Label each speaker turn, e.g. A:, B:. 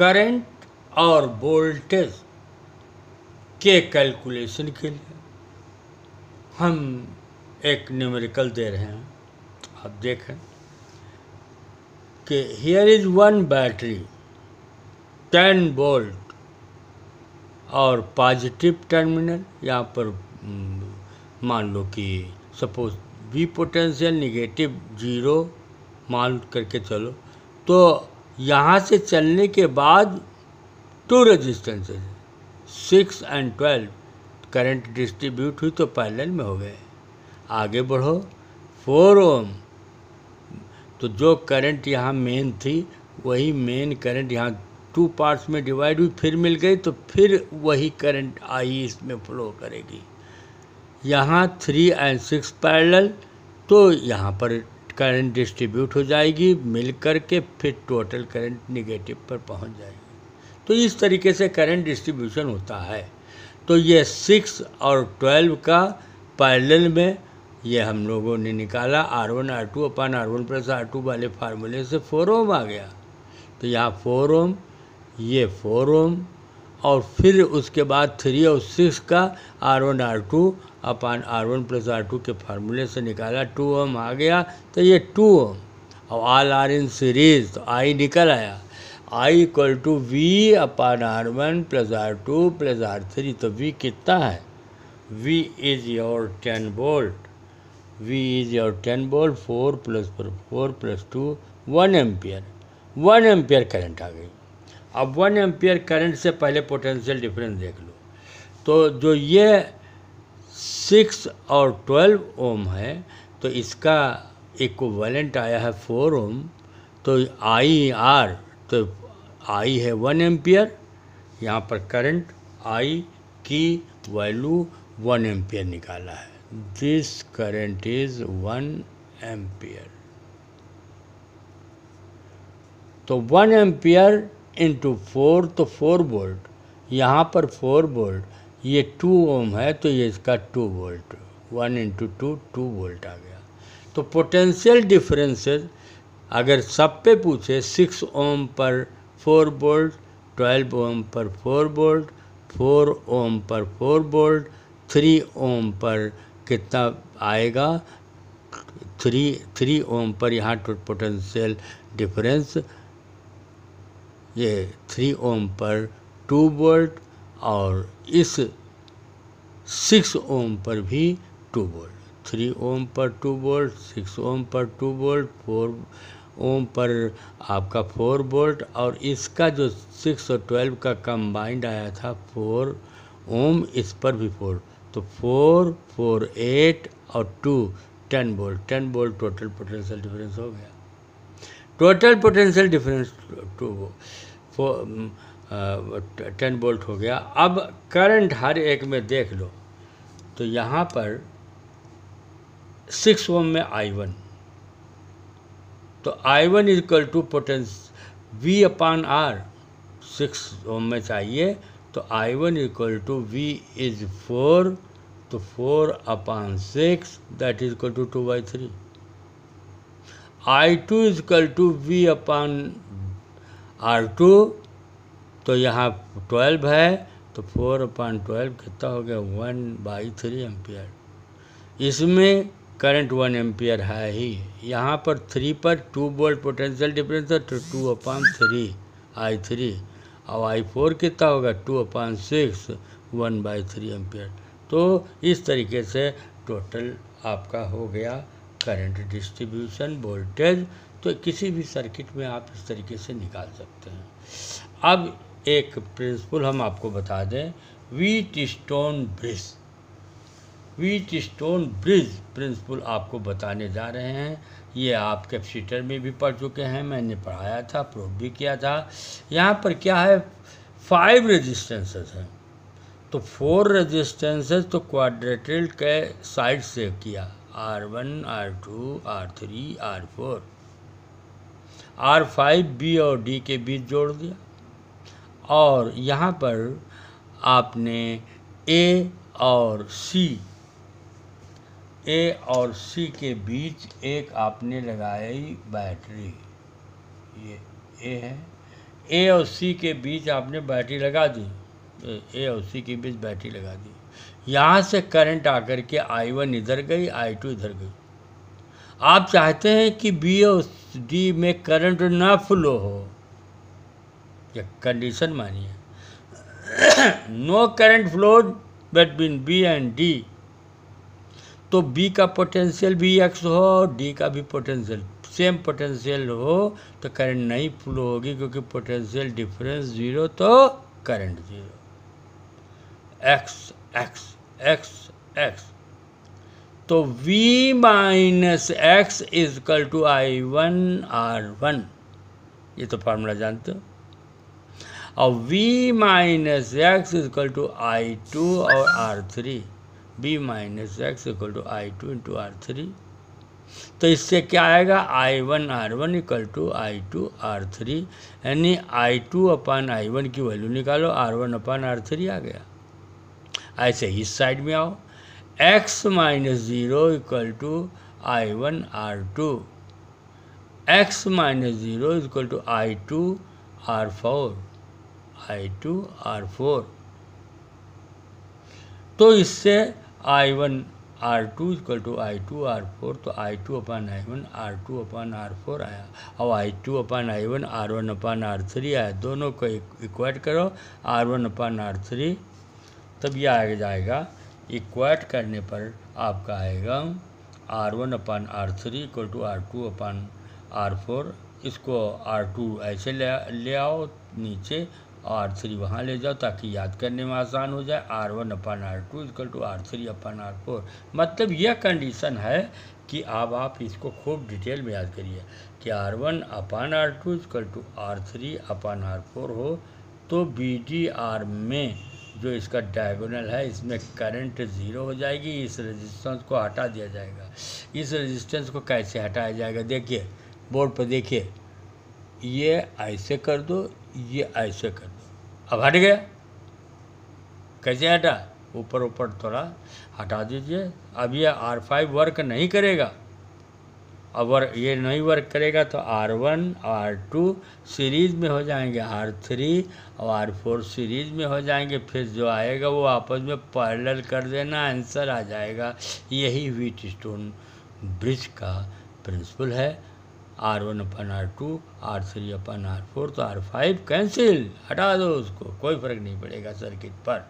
A: current और voltage के calculation के लिए हम एक न्यूमेरिकल दे रहे हैं आप देखें कि here is one battery ten volt और पॉजिटिव टर्मिनल यहाँ पर हम्म, मान लो कि suppose we potential negative zero मान करके चलो तो यहाँ से चलने के बाद two resistances six and twelve current distribute हुई तो पैरेलल में हो गए आगे बढ़ो फोर ओम तो जो करंट यहाँ मेन थी वही मेन करंट यहाँ टू पार्ट्स में डिवाइड हुई फिर मिल गई तो फिर वही करंट आई इसमें फ्लो करेगी यहाँ थ्री एंड सिक्स पैरेलल तो यहाँ पर करंट डिस्ट्रीब्यूट हो जाएगी मिल कर के फिर टोटल करंट निगेटिव पर पहुंच जाएगी तो इस तरीके से करंट डिस्ट्रीब्यूशन होता है तो ये सिक्स और ट्वेल्व का पैरेलल में ये हम लोगों ने निकाला R one R two upon R one plus R two वाले फार्मूले से फोर ओम आ गया तो यहाँ फोर ओम ये फोर ओम और फिर उसके बाद थ्री और सिक्स का R one R two upon R one plus R two के फार्मूले से निकाला टू ओम आ गया तो ये टू ओम और आल आर इन सीरीज तो आई निकल आया I equal to V upon R one plus R two plus R three तो वी कितना है V is your ten volt V is your ten volt four plus four plus two one ampere one ampere current आ गई अब one ampere current से पहले potential difference देख लो तो जो ये सिक्स और ट्वेल्व ओम है तो इसका इक्वलेंट आया है फोर ओम तो आई आर तो आई है वन एम्पियर यहाँ पर करंट आई की वैल्यू वन एम्पियर निकाला है this current is one ampere तो वन एम्पियर इंटू फोर तो फोर वोल्ट यहाँ पर फोर वोल्ट ये टू ओम है तो ये इसका two volt one into two two volt आ गया तो पोटेंशियल डिफरेंसेस अगर सब पे पूछे सिक्स ओम पर फोर वोल्ट ट्वेल्व ओम पर फोर वोल्ट फोर ओम पर फोर वोल्ट थ्री ओम पर कितना आएगा थ्री थ्री ओम पर यहाँ पोटेंशियल तो डिफरेंस ये थ्री ओम पर टू वोल्ट और इस सिक्स ओम पर भी टू वोल्ट थ्री ओम पर टू वोल्ट सिक्स ओम पर टू वोल्ट फोर ओम पर आपका फोर वोल्ट और इसका जो सिक्स और ट्वेल्व का कंबाइंड आया था फोर ओम इस पर भी फोर तो फोर फोर एट और two ten volt ten volt total potential difference हो गया total potential difference two ten volt हो गया अब करंट हर एक में देख लो तो यहाँ पर सिक्स ओम में आई वन तो I one is equal to potential V upon R six ohm में चाहिए तो I one equal to V is four तो four upon six that is equal to two by three I two is equal to V upon R two तो यहाँ twelve है तो four upon twelve कितना हो गया वन बाई थ्री एम्पियर इसमें current one ampere है ही यहाँ पर थ्री पर टू वोल्ट पोटेंशियल डिफरेंस है तो two upon three I three और आई फोर कितना होगा two upon six one by three ampere तो इस तरीके से टोटल आपका हो गया करंट डिस्ट्रीब्यूशन वोल्टेज तो किसी भी सर्किट में आप इस तरीके से निकाल सकते हैं अब एक प्रिंसिपल हम आपको बता दें Wheatstone bridge Wheatstone bridge principle आपको बताने जा रहे हैं ये आप कैपेसिटर में भी पढ़ चुके हैं मैंने पढ़ाया था प्रूफ भी किया था यहाँ पर क्या है फाइव रेजिस्टेंसेस हैं तो फोर रेजिस्टेंसेस तो क्वाड्रेटल के साइड से किया R one R two R three R four R five B और डी के बीच जोड़ दिया और यहाँ पर आपने ए और सी ए और सी के बीच एक आपने लगाई बैटरी ये ए है ए और सी के बीच आपने बैटरी लगा दी ए और सी के बीच बैटरी लगा दी यहाँ से करंट आकर के आई वन इधर गई आई टू इधर गई आप चाहते हैं कि बी और डी में करंट ना फ्लो हो या कंडीशन मानिए no current flow between B and D तो बी का पोटेंशियल भी एक्स हो और डी का भी पोटेंशियल सेम पोटेंशियल हो तो करंट नहीं फ्लो होगी क्योंकि पोटेंशियल डिफरेंस ज़ीरो तो current zero X X X X तो v minus X equal to I one R one ये तो फार्मूला जानते हो और v minus X equal to I two और R three V minus X equal to I two into R three तो इससे क्या आएगा I one R one equal to I two R three यानी I two upon I one की value निकालो R one upon R three आ गया ऐसे इस साइड में आओ x minus zero equal to I one R two x minus zero equal to I two R four I two R four तो इससे I one R two equal to I two R four तो I two upon I one R two upon R four आया और I two upon I one R one upon R three आया दोनों को equate करो R one upon R three तब यह आ जाएगा इक्वाइट करने पर आपका आएगा R one upon R three equal to R two upon R four इसको आर टू ऐसे ले ले आओ नीचे आर थ्री वहाँ ले जाओ ताकि याद करने में आसान हो जाए R one upon R two is equal to R three upon R four मतलब यह कंडीशन है कि अब आप इसको खूब डिटेल में याद करिए कि R one upon R two is equal to R three upon R four हो तो बी डी आर में जो इसका डायगोनल है इसमें करंट ज़ीरो हो जाएगी इस रेजिस्टेंस को हटा दिया जाएगा इस रेजिस्टेंस को कैसे हटाया जाएगा देखिए बोर्ड पर देखिए ये ऐसे कर दो ये ऐसे कर दो अब हट गया कैसे हटा ऊपर ऊपर थोड़ा हटा दीजिए अब ये आर फाइव वर्क नहीं करेगा अब वर्क ये नहीं वर्क करेगा तो R one R two series में हो जाएंगे आर थ्री और आर फोर सीरीज़ में हो जाएंगे फिर जो आएगा वो आपस में पैरेलल कर देना आंसर आ जाएगा यही व्हीट स्टोन ब्रिज का प्रिंसिपल है R one upon R two R three upon R four तो आर फाइव कैंसिल हटा दो उसको कोई फ़र्क नहीं पड़ेगा सर्किट पर